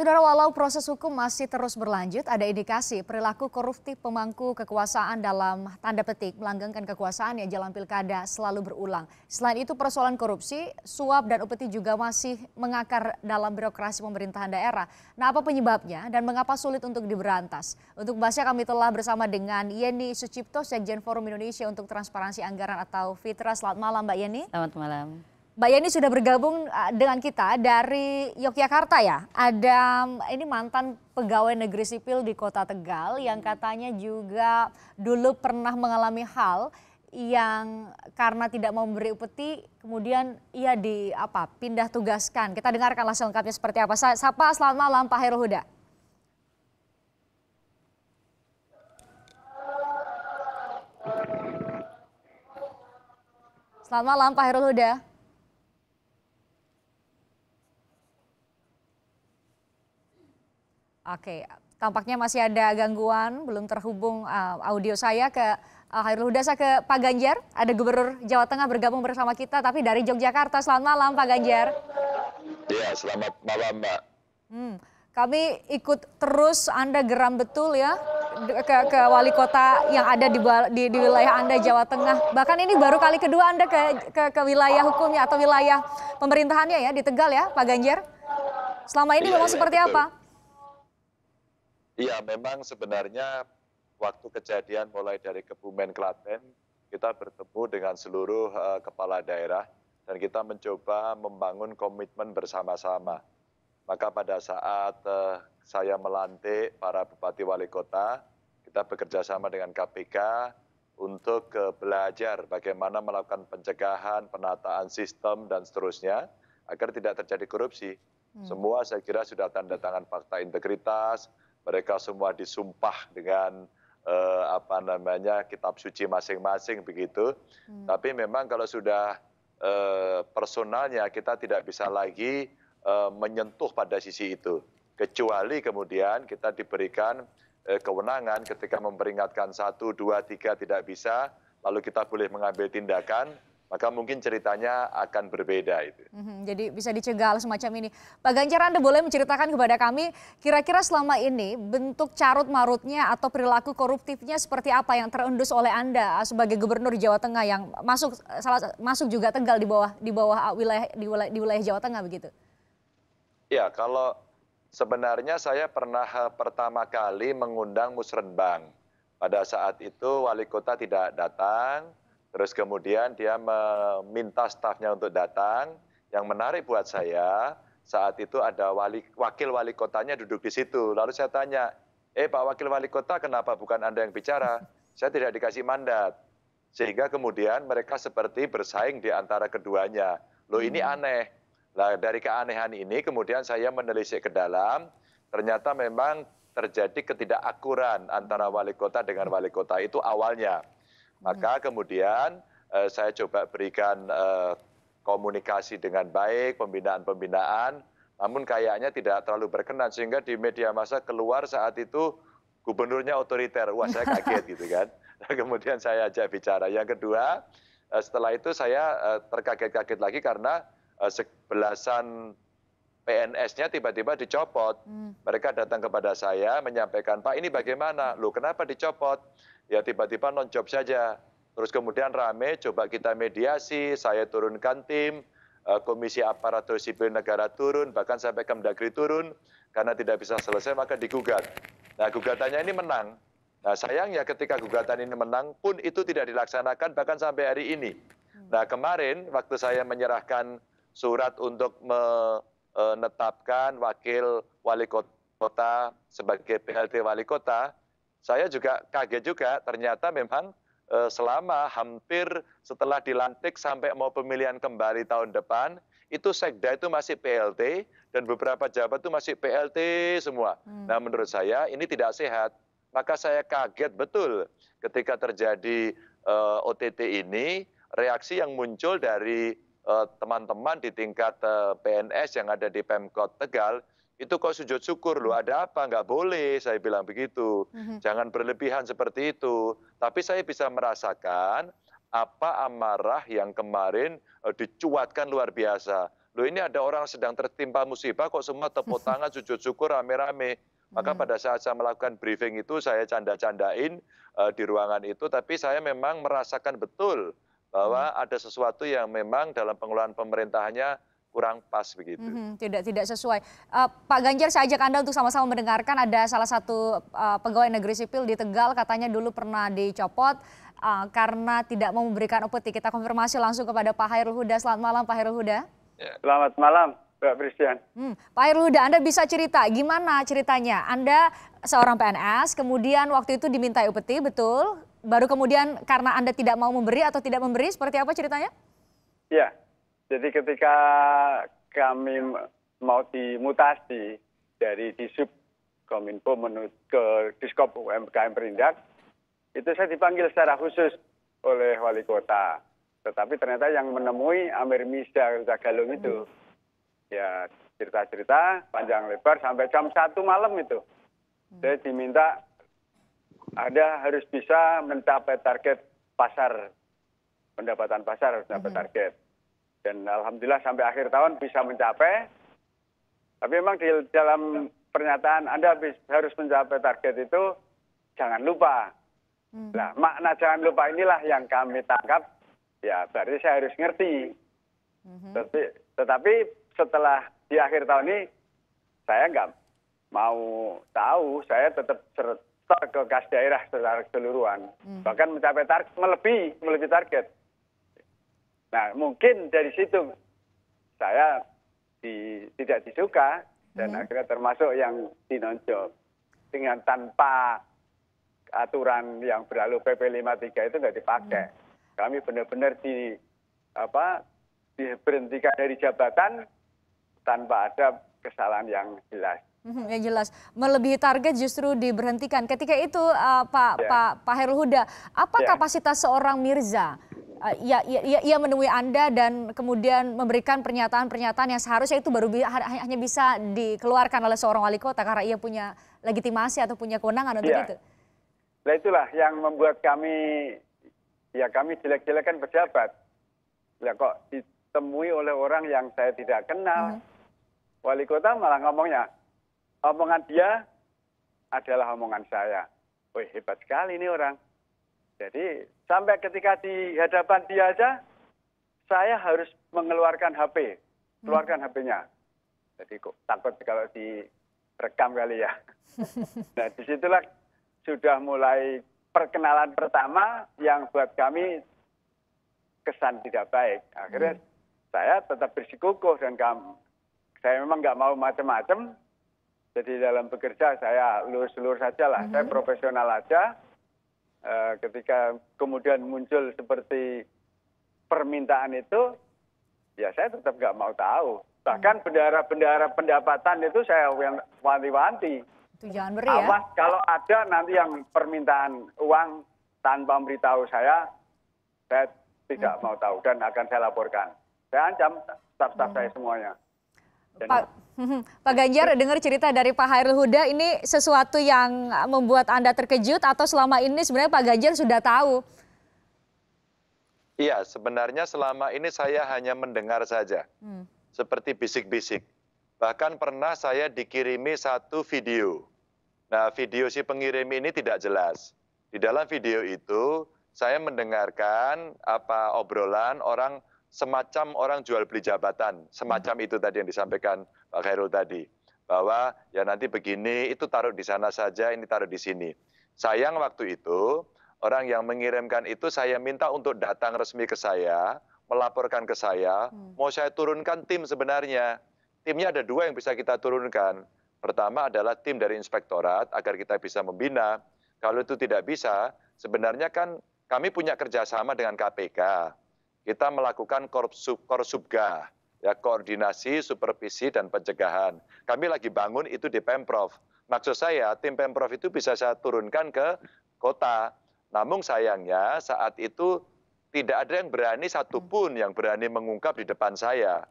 Saudara, walau proses hukum masih terus berlanjut, ada indikasi perilaku koruptif pemangku kekuasaan dalam tanda petik melanggengkan kekuasaan yang jalan pilkada selalu berulang. Selain itu persoalan korupsi, suap dan upeti juga masih mengakar dalam birokrasi pemerintahan daerah. Nah apa penyebabnya dan mengapa sulit untuk diberantas? Untuk bahasnya kami telah bersama dengan Yeni Sucipto, Sekjen Forum Indonesia untuk Transparansi Anggaran atau Fitra. Selamat malam Mbak Yeni. Selamat malam. Mbak Yeni sudah bergabung eh, dengan kita dari Yogyakarta ya. Ada ini mantan pegawai negeri sipil di Kota Tegal yang iya. katanya juga dulu pernah mengalami hal yang karena tidak mau memberi upeti kemudian ia di apa pindah tugaskan. Kita dengarkan langsung selengkapnya seperti apa. Sapa selamat malam Pak Heru Huda. Selamat malam Pak Heru Huda. Oke, tampaknya masih ada gangguan, belum terhubung uh, audio saya ke uh, Hairul Huda, saya ke Pak Ganjar. Ada Gubernur Jawa Tengah bergabung bersama kita, tapi dari Yogyakarta. Selamat malam Pak Ganjar. Iya, selamat malam Mbak. Hmm, kami ikut terus Anda geram betul ya ke, ke wali kota yang ada di, di, di wilayah Anda Jawa Tengah. Bahkan ini baru kali kedua Anda ke, ke, ke wilayah hukumnya atau wilayah pemerintahannya ya di Tegal ya Pak Ganjar. Selama ini ya, memang seperti apa? Iya, memang sebenarnya waktu kejadian mulai dari Kebumen Klaten, kita bertemu dengan seluruh uh, kepala daerah dan kita mencoba membangun komitmen bersama-sama. Maka pada saat uh, saya melantik para bupati wali kota, kita bekerja sama dengan KPK untuk uh, belajar bagaimana melakukan pencegahan, penataan sistem dan seterusnya agar tidak terjadi korupsi. Hmm. Semua saya kira sudah tanda tangan fakta integritas, mereka semua disumpah dengan eh, apa namanya kitab suci masing-masing begitu. Hmm. Tapi memang kalau sudah eh, personalnya kita tidak bisa lagi eh, menyentuh pada sisi itu, kecuali kemudian kita diberikan eh, kewenangan ketika memperingatkan satu, dua, tiga tidak bisa, lalu kita boleh mengambil tindakan maka mungkin ceritanya akan berbeda itu. Mhm, jadi bisa dicegah semacam ini. Pak Ganjar Anda boleh menceritakan kepada kami kira-kira selama ini bentuk carut marutnya atau perilaku koruptifnya seperti apa yang terendus oleh Anda sebagai gubernur Jawa Tengah yang masuk salah masuk juga Tegal di bawah di bawah wilayah di wilayah, di wilayah Jawa Tengah begitu. Ya, kalau sebenarnya saya pernah eh, pertama kali mengundang Musrenbang. Pada saat itu wali kota tidak datang, Terus kemudian dia meminta stafnya untuk datang. Yang menarik buat saya, saat itu ada wali, wakil wali kotanya duduk di situ. Lalu saya tanya, eh Pak Wakil Wali Kota kenapa bukan Anda yang bicara? Saya tidak dikasih mandat. Sehingga kemudian mereka seperti bersaing di antara keduanya. Loh ini hmm. aneh. Nah, dari keanehan ini kemudian saya menelisik ke dalam, ternyata memang terjadi ketidakakuran antara wali kota dengan wali kota itu awalnya maka hmm. kemudian eh, saya coba berikan eh, komunikasi dengan baik pembinaan pembinaan namun kayaknya tidak terlalu berkenan sehingga di media massa keluar saat itu gubernurnya otoriter wah saya kaget gitu kan nah, kemudian saya ajak bicara yang kedua eh, setelah itu saya terkaget-kaget lagi karena sebelasan PNS-nya tiba-tiba dicopot. Hmm. Mereka datang kepada saya menyampaikan, Pak ini bagaimana? Loh kenapa dicopot? Ya tiba-tiba non-job saja. Terus kemudian rame, coba kita mediasi, saya turunkan tim, eh, Komisi Aparatur Sipil Negara turun, bahkan sampai Kemdagri turun, karena tidak bisa selesai maka digugat. Nah gugatannya ini menang. Nah sayangnya ketika gugatan ini menang pun itu tidak dilaksanakan bahkan sampai hari ini. Hmm. Nah kemarin waktu saya menyerahkan surat untuk me Eh, menetapkan wakil wali kota sebagai plt wali kota, saya juga kaget juga ternyata memang eh, selama hampir setelah dilantik sampai mau pemilihan kembali tahun depan, itu sekda itu masih PLT dan beberapa jabat itu masih PLT semua. Hmm. Nah menurut saya ini tidak sehat. Maka saya kaget betul ketika terjadi uh, eh, OTT ini, reaksi yang muncul dari Eh, teman-teman di tingkat eh, PNS yang ada di Pemkot Tegal itu kok sujud syukur loh ada apa nggak boleh saya bilang begitu mhm. jangan berlebihan seperti itu tapi saya bisa merasakan apa amarah yang kemarin eh, dicuatkan luar biasa loh ini ada orang sedang tertimpa musibah kok semua tepuk tangan sujud syukur rame-rame maka mhm. pada saat saya melakukan briefing itu saya canda-candain di ruangan itu, tapi saya memang merasakan betul bahwa hmm. ada sesuatu yang memang dalam pengelolaan pemerintahannya kurang pas begitu. -hmm, tidak tidak sesuai. Uh, Pak Ganjar saya ajak Anda untuk sama-sama mendengarkan ada salah satu uh, pegawai negeri sipil di Tegal katanya dulu pernah dicopot uh, karena tidak mau memberikan upeti. Kita konfirmasi langsung kepada Pak Hairul Huda. Selamat malam Pak Hairul Huda. Ya. Selamat malam. Pak Christian. Hmm. Pak Hairul Huda Anda bisa cerita gimana ceritanya? Anda seorang PNS, kemudian waktu itu dimintai upeti, betul? baru kemudian karena Anda tidak mau memberi atau tidak memberi seperti apa ceritanya? Ya, Jadi ketika kami mau dimutasi dari Disub Kominfo menuju ke Diskop UMKM Perindak, itu saya dipanggil secara khusus oleh wali kota. Tetapi ternyata yang menemui Amir Misda Zagalung itu. Ya, cerita-cerita panjang lebar sampai jam satu malam itu. Saya diminta ada harus bisa mencapai target pasar pendapatan pasar harus mencapai mm-hmm. target dan alhamdulillah sampai akhir tahun bisa mencapai tapi memang di dalam pernyataan anda harus mencapai target itu jangan lupa nah makna jangan lupa inilah yang kami tangkap ya berarti saya harus ngerti mm-hmm. tetapi, tetapi setelah di akhir tahun ini saya nggak mau tahu saya tetap stok ke gas daerah secara keseluruhan hmm. bahkan mencapai target melebihi melebihi target nah mungkin dari situ saya di, tidak disuka dan hmm. akhirnya termasuk yang dinonjol dengan tanpa aturan yang berlalu PP 53 itu nggak dipakai hmm. kami benar-benar di apa diberhentikan dari jabatan tanpa ada kesalahan yang jelas ya jelas, melebihi target justru diberhentikan. Ketika itu uh, Pak ya. Pak Pak Herul Huda, apa ya. kapasitas seorang Mirza? Uh, ia, ia, ia menemui Anda dan kemudian memberikan pernyataan-pernyataan yang seharusnya itu baru bi hanya bisa dikeluarkan oleh seorang wali kota karena ia punya legitimasi atau punya kewenangan untuk ya. itu. Nah itulah yang membuat kami, ya kami jelek-jelekan pejabat. Ya kok ditemui oleh orang yang saya tidak kenal, hmm. wali kota malah ngomongnya omongan dia adalah omongan saya. Wih hebat sekali ini orang. Jadi sampai ketika di hadapan dia aja, saya harus mengeluarkan HP, keluarkan hmm. HP-nya. Jadi kok takut kalau direkam kali ya. nah disitulah sudah mulai perkenalan pertama yang buat kami kesan tidak baik. Akhirnya hmm. saya tetap bersikukuh dan kamu. Saya memang nggak mau macam-macam, jadi dalam bekerja saya lurus-lurus saja lah, mm -hmm. saya mhm. profesional aja. E, ketika kemudian muncul seperti permintaan itu, ya saya tetap nggak mau tahu. Bahkan mhm. bendahara-bendahara pendapatan itu saya wanti-wanti. Itu jangan beri ya. Awas kalau ada nanti yang permintaan uang tanpa memberitahu saya, saya tidak mm -hmm. mau tahu dan akan saya laporkan. Saya ancam staf-staf mm -hmm. saya semuanya. Pak, Pak Ganjar iya. dengar cerita dari Pak Hairul Huda ini sesuatu yang membuat Anda terkejut atau selama ini sebenarnya Pak Ganjar sudah tahu? Iya, sebenarnya selama ini saya hanya mendengar saja. Hmm. Seperti bisik-bisik. Bahkan pernah saya dikirimi satu video. Nah, video si pengirim ini tidak jelas. Di dalam video itu saya mendengarkan apa obrolan orang semacam orang jual beli jabatan, semacam hmm. itu tadi yang disampaikan Pak Khairul tadi. Bahwa ya nanti begini, itu taruh di sana saja, ini taruh di sini. Sayang waktu itu, orang yang mengirimkan itu saya minta untuk datang resmi ke saya, melaporkan ke saya, hmm. mau saya turunkan tim sebenarnya. Timnya ada dua yang bisa kita turunkan. Pertama adalah tim dari inspektorat agar kita bisa membina. Kalau itu tidak bisa, sebenarnya kan kami punya kerjasama dengan KPK kita melakukan korupsi korsubga, ya koordinasi, supervisi dan pencegahan. Kami lagi bangun itu di Pemprov. Maksud saya tim Pemprov itu bisa saya turunkan ke kota. Namun sayangnya saat itu tidak ada yang berani satupun yang berani mengungkap di depan saya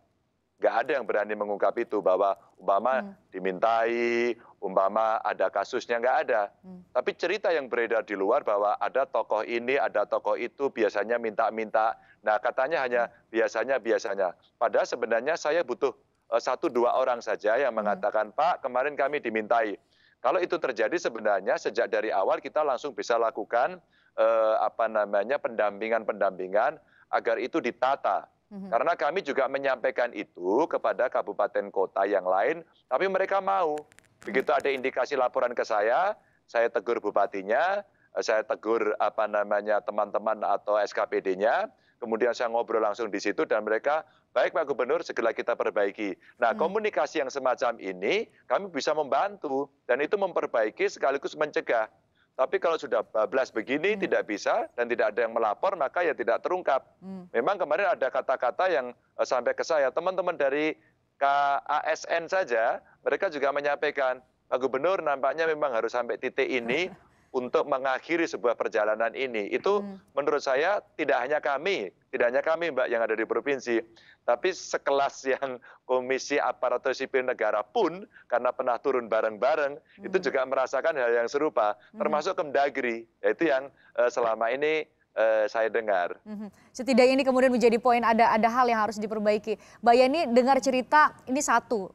Tidak ada yang berani mengungkap itu bahwa Obama hmm. dimintai umpama ada kasusnya nggak ada. Hmm. Tapi cerita yang beredar di luar bahwa ada tokoh ini, ada tokoh itu biasanya minta-minta. Nah katanya hanya hmm. biasanya biasanya. Padahal sebenarnya saya butuh eh, satu dua orang saja yang hmm. mengatakan Pak kemarin kami dimintai. Kalau itu terjadi sebenarnya sejak dari awal kita langsung bisa lakukan eh, apa namanya pendampingan-pendampingan agar itu ditata. Hmm. Karena kami juga menyampaikan itu kepada kabupaten kota yang lain, tapi mereka mau. Begitu ada indikasi laporan ke saya, saya tegur bupatinya, eh, saya tegur apa namanya teman-teman atau SKPD-nya, kemudian saya ngobrol langsung di situ dan mereka baik Pak Gubernur segera kita perbaiki. Nah, hmm. komunikasi yang semacam ini kami bisa membantu dan itu memperbaiki sekaligus mencegah. Tapi kalau sudah bablas begini hmm. tidak bisa dan tidak ada yang melapor maka ya tidak terungkap. Hmm. Memang kemarin ada kata-kata yang eh, sampai ke saya teman-teman dari KASN saja, mereka juga menyampaikan, Pak Gubernur nampaknya memang harus sampai titik ini untuk mengakhiri sebuah perjalanan ini. Itu hmm. menurut saya tidak hanya kami, tidak hanya kami Mbak yang ada di provinsi, tapi sekelas yang Komisi Aparatur Sipil Negara pun karena pernah turun bareng-bareng hmm. itu juga merasakan hal yang serupa, hmm. termasuk Kemdagri, yaitu yang eh, selama ini Eh, saya dengar. Mhm. Setidaknya ini kemudian menjadi poin ada ada hal yang harus diperbaiki. Mbak Yani dengar cerita ini satu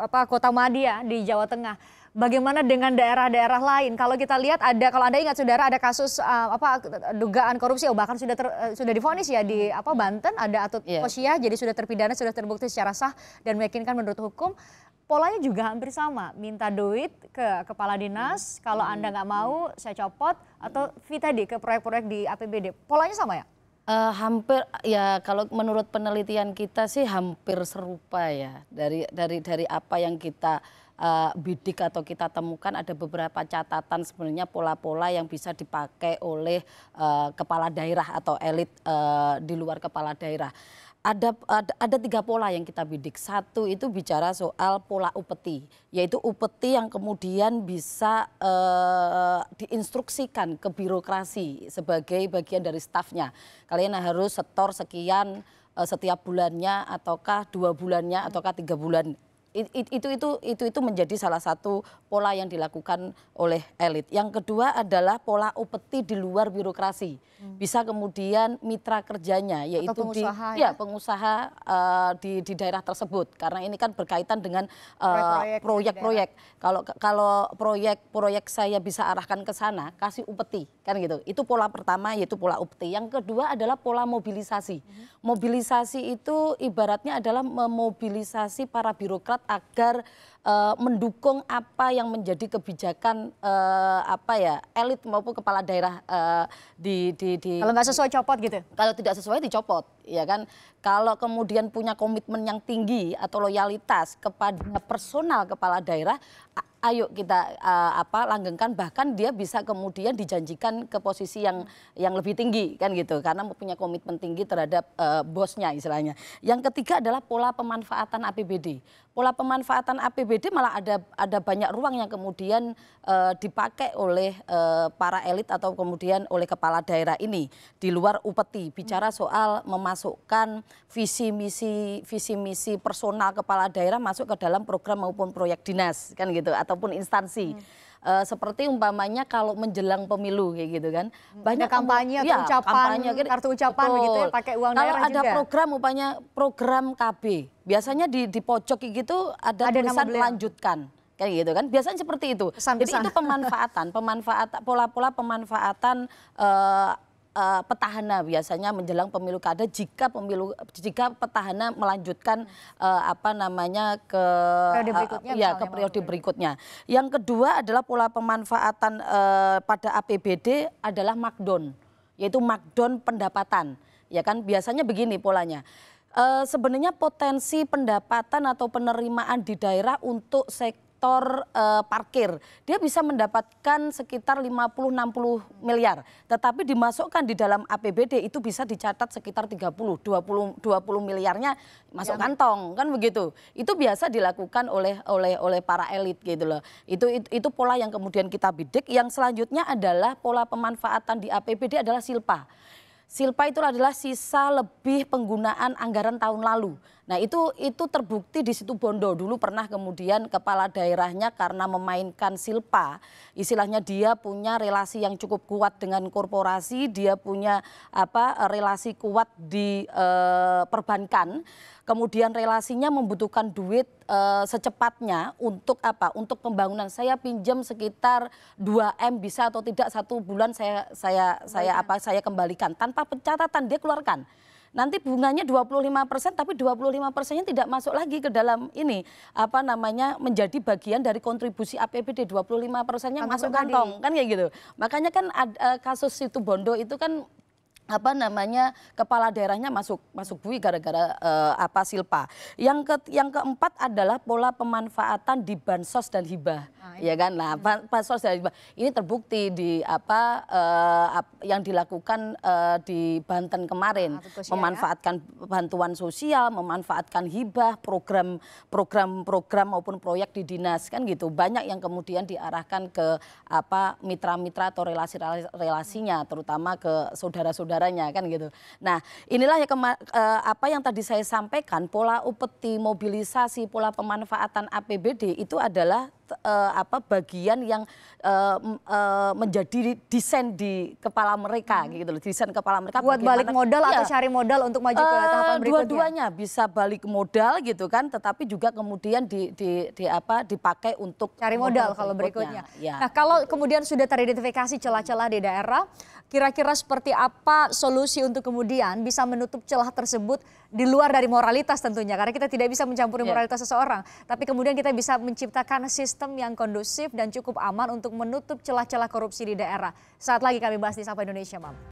apa Kota Madia di Jawa Tengah. Bagaimana dengan daerah-daerah lain? Kalau kita lihat ada kalau Anda ingat Saudara ada kasus uh, apa dugaan korupsi oh bahkan sudah ter, uh, sudah difonis ya di apa Banten ada atut yeah. jadi sudah terpidana sudah terbukti secara sah dan meyakinkan menurut hukum polanya juga hampir sama. Minta duit ke kepala dinas, kalau Anda nggak mau saya copot, atau fee tadi ke proyek-proyek di APBD. Polanya sama ya? Uh, hampir ya kalau menurut penelitian kita sih hampir serupa ya dari dari dari apa yang kita uh, bidik atau kita temukan ada beberapa catatan sebenarnya pola-pola yang bisa dipakai oleh uh, kepala daerah atau elit uh, di luar kepala daerah ada, ada ada tiga pola yang kita bidik. Satu itu bicara soal pola upeti, yaitu upeti yang kemudian bisa e, diinstruksikan ke birokrasi sebagai bagian dari stafnya. Kalian harus setor sekian e, setiap bulannya, ataukah dua bulannya, ataukah tiga bulan itu itu itu itu menjadi salah satu pola yang dilakukan oleh elit. Yang kedua adalah pola upeti di luar birokrasi. Hmm. Bisa kemudian mitra kerjanya yaitu pengusaha, di ya, ya pengusaha uh, di di daerah tersebut karena ini kan berkaitan dengan eh, proyek-proyek. Uh, Kalau kalau proyek-proyek saya bisa arahkan ke sana, kasih upeti kan gitu. Itu pola pertama yaitu pola upeti. Yang kedua adalah pola mobilisasi. Hmm. Mobilisasi itu ibaratnya adalah memobilisasi para birokrat agar uh, mendukung apa yang menjadi kebijakan uh, apa ya elit maupun kepala daerah uh, di, di, di kalau nggak sesuai copot gitu kalau tidak sesuai dicopot ya kan kalau kemudian punya komitmen yang tinggi atau loyalitas kepada personal kepala daerah ayo kita uh, apa langgengkan bahkan dia bisa kemudian dijanjikan ke posisi yang yang lebih tinggi kan gitu karena punya komitmen tinggi terhadap uh, bosnya istilahnya yang ketiga adalah pola pemanfaatan APBD pola pemanfaatan APBD APBD malah ada ada banyak ruang yang kemudian uh, dipakai oleh uh, para elit atau kemudian oleh kepala daerah ini di luar upeti bicara soal memasukkan visi misi visi misi personal kepala daerah masuk ke dalam program maupun proyek dinas kan gitu ataupun instansi. Hmm. Uh, seperti umpamanya kalau menjelang pemilu kayak gitu kan hmm. banyak ada kampanye atau ya, ucapan kampanye, kartu ucapan begitu ya pakai uang kalau daerah ada program umpamanya program KB biasanya di, di pojok gitu ada, ada tulisan lanjutkan kayak gitu kan biasanya seperti itu pesan, jadi itu pemanfaatan pemanfaatan pola-pola pemanfaatan uh, uh, petahana biasanya menjelang pemilu kada jika pemilu jika petahana melanjutkan uh, apa namanya ke periode berikutnya uh, ya ke periode ya? berikutnya. Yang kedua adalah pola pemanfaatan uh, pada APBD adalah makdon yaitu makdon pendapatan. Ya kan biasanya begini polanya e, sebenarnya potensi pendapatan atau penerimaan di daerah untuk sektor eh, parkir dia bisa mendapatkan sekitar 50-60 miliar, tetapi dimasukkan di dalam APBD itu bisa dicatat sekitar 30 20 20 miliarnya masuk ya. kantong kan begitu. Itu biasa dilakukan oleh oleh oleh para elit gitu loh. Itu, itu itu pola yang kemudian kita bidik yang selanjutnya adalah pola pemanfaatan di APBD adalah silpa silpa itu adalah sisa lebih penggunaan anggaran tahun lalu Nah itu itu terbukti di situ Bondo dulu pernah kemudian kepala daerahnya karena memainkan silpa, istilahnya dia punya relasi yang cukup kuat dengan korporasi, dia punya apa relasi kuat di e, perbankan, kemudian relasinya membutuhkan duit e, secepatnya untuk apa? Untuk pembangunan. Saya pinjam sekitar 2 m bisa atau tidak satu bulan saya saya saya apa saya kembalikan tanpa pencatatan dia keluarkan nanti bunganya 25 persen tapi 25 persennya tidak masuk lagi ke dalam ini apa namanya menjadi bagian dari kontribusi APBD 25 persennya masuk kantong kan kayak gitu makanya kan ada, eh, kasus itu Bondo itu kan apa namanya kepala daerahnya masuk masuk bui gara-gara uh, apa silpa. Yang ke yang keempat adalah pola pemanfaatan di bansos dan hibah. nah, Ya kan? Nah, hmm. bansos dan hibah ini terbukti di apa uh, yang dilakukan uh, di Banten kemarin nah, sosial, ya. memanfaatkan ya? bantuan sosial, memanfaatkan hibah, program program-program maupun proyek di dinas kan gitu. Banyak yang kemudian diarahkan ke apa mitra-mitra atau relasi-relasinya terutama ke saudara-saudara saudaranya kan gitu. Nah inilah yang kema, eh, apa yang tadi saya sampaikan pola upeti mobilisasi pola pemanfaatan APBD itu adalah uh, apa bagian yang uh, uh, menjadi desain di kepala mereka hmm. gitu loh desain kepala mereka buat balik modal ya, atau iya. cari modal untuk maju ke uh, tahapan berikutnya dua-duanya bisa balik modal gitu kan tetapi juga kemudian di, di, di apa dipakai untuk cari modal, modal kalau berikutnya, berikutnya. Ya, nah kalau kemudian sudah teridentifikasi celah-celah di daerah kira-kira seperti apa solusi untuk kemudian bisa menutup celah tersebut di luar dari moralitas tentunya karena kita tidak bisa mencampuri yeah. moralitas seseorang, tapi kemudian kita bisa menciptakan sistem yang kondusif dan cukup aman untuk menutup celah-celah korupsi di daerah. Saat lagi kami bahas di Sapa Indonesia, Mam.